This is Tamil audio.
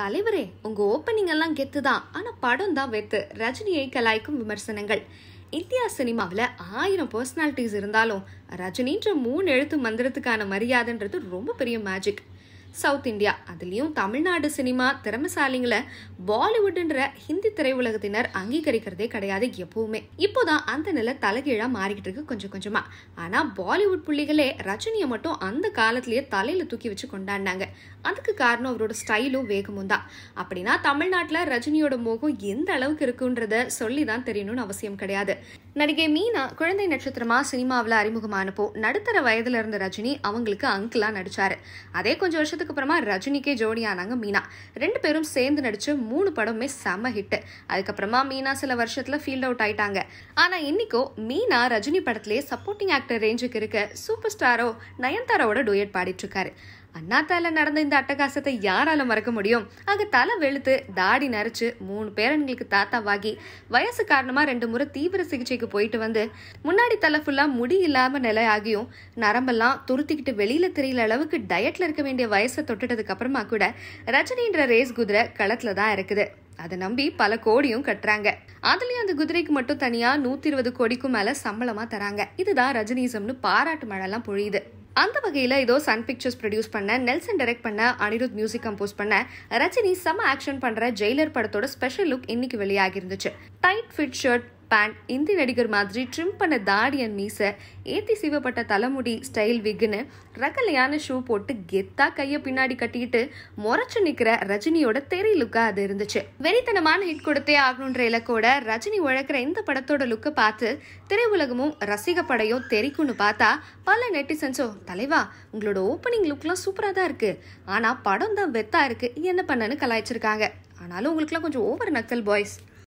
தலைவரே உங்க ஓப்பனிங் எல்லாம் கெத்து தான் ஆனா படம் தான் வெத்து ரஜினியை கலாய்க்கும் விமர்சனங்கள் இந்தியா சினிமாவில் ஆயிரம் பர்சனாலிட்டிஸ் இருந்தாலும் ரஜினின்ற மூணு எழுத்து மந்திரத்துக்கான மரியாதைன்றது ரொம்ப பெரிய மேஜிக் சவுத் இந்தியா அதுலேயும் தமிழ்நாடு சினிமா திறமைசாலிங்களை பாலிவுட்ன்ற ஹிந்தி திரையுலகத்தினர் அங்கீகரிக்கிறதே கிடையாது எப்பவுமே இப்போதான் அந்த நிலை தலைகீழாக மாறிக்கிட்டு இருக்கு கொஞ்சம் கொஞ்சமாக ஆனால் பாலிவுட் புள்ளிகளே ரஜினியை மட்டும் அந்த காலத்திலேயே தலையில் தூக்கி வச்சு கொண்டாடினாங்க அதுக்கு காரணம் அவரோட ஸ்டைலும் வேகமும் தான் அப்படின்னா தமிழ்நாட்டில் ரஜினியோட முகம் எந்த அளவுக்கு இருக்குன்றத சொல்லி தான் தெரியணும்னு அவசியம் கிடையாது நடிகை மீனா குழந்தை நட்சத்திரமா சினிமாவில் அறிமுகமானப்போ நடுத்தர வயதுல இருந்த ரஜினி அவங்களுக்கு அங்கிளா நடிச்சாரு அதே கொஞ்சம் வருஷத்துக்கு அப்புறமா ரஜினிக்கே ஜோடியானாங்க மீனா ரெண்டு பேரும் சேர்ந்து நடிச்சு மூணு படமுமே செம ஹிட் அதுக்கப்புறமா மீனா சில வருஷத்துல ஃபீல்ட் அவுட் ஆயிட்டாங்க ஆனா இன்னைக்கோ மீனா ரஜினி படத்திலே சப்போர்ட்டிங் ஆக்டர் ரேஞ்சுக்கு இருக்க சூப்பர் ஸ்டாரோ நயன்தாராவோட டூயட் பாடிட்டு இருக்காரு அண்ணாத்தால நடந்த இந்த அட்டகாசத்தை யாரால மறக்க முடியும் அங்க தலை வெளுத்து தாடி நரைச்சு மூணு பேரன்களுக்கு தாத்தாவாகி வயசு காரணமா ரெண்டு முறை தீவிர சிகிச்சைக்கு போயிட்டு வந்து முன்னாடி தலை ஃபுல்லா முடி இல்லாம நிலை ஆகியும் நரம்பெல்லாம் துருத்திக்கிட்டு வெளியில தெரியல அளவுக்கு டயட்ல இருக்க வேண்டிய வயசை தொட்டுட்டதுக்கு அப்புறமா கூட ரஜினின்ற ரேஸ் குதிரை களத்துல தான் இருக்குது அதை நம்பி பல கோடியும் கட்டுறாங்க அதுலயும் அந்த குதிரைக்கு மட்டும் தனியா நூத்தி இருபது கோடிக்கும் மேல சம்பளமா தராங்க இதுதான் ரஜினிசம்னு பாராட்டு மழைலாம் பொழியுது அந்த வகையில் இதோ சன் பிக்சர்ஸ் ப்ரொடியூஸ் பண்ண நெல்சன் டைரக்ட் பண்ண அனிருத் மியூசிக் கம்போஸ் பண்ண ரஜினி செம ஆக்ஷன் பண்ணுற ஜெயிலர் படத்தோட ஸ்பெஷல் லுக் இன்னைக்கு வெளியாகி இருந்துச்சு tight fit shirt pant Hindi நடிகர் மாதிரி ட்ரிம் பண்ண தாடி அண்ட் மீசை ஏற்றி சிவப்பட்ட தலைமுடி ஸ்டைல் விக்னு ரகலையான ஷூ போட்டு கெத்தாக கையை பின்னாடி கட்டிட்டு முறைச்சு நிற்கிற ரஜினியோட தெரி லுக்காக அது இருந்துச்சு வெறித்தனமான ஹிட் கொடுத்தே ஆகணுன்ற இலக்கோட ரஜினி உழைக்கிற இந்த படத்தோட லுக்கை பார்த்து திரையுலகமும் ரசிக படையும் தெரிக்கும்னு பார்த்தா பல நெட்டிசன்ஸோ தலைவா உங்களோட ஓப்பனிங் லுக்லாம் சூப்பராக தான் இருக்குது ஆனால் படம் தான் வெத்தாக இருக்கு என்ன பண்ணனு கலாய்ச்சிருக்காங்க ஆனாலும் உங்களுக்குலாம் கொஞ்சம் ஓவர் நக்கல் பாய்ஸ்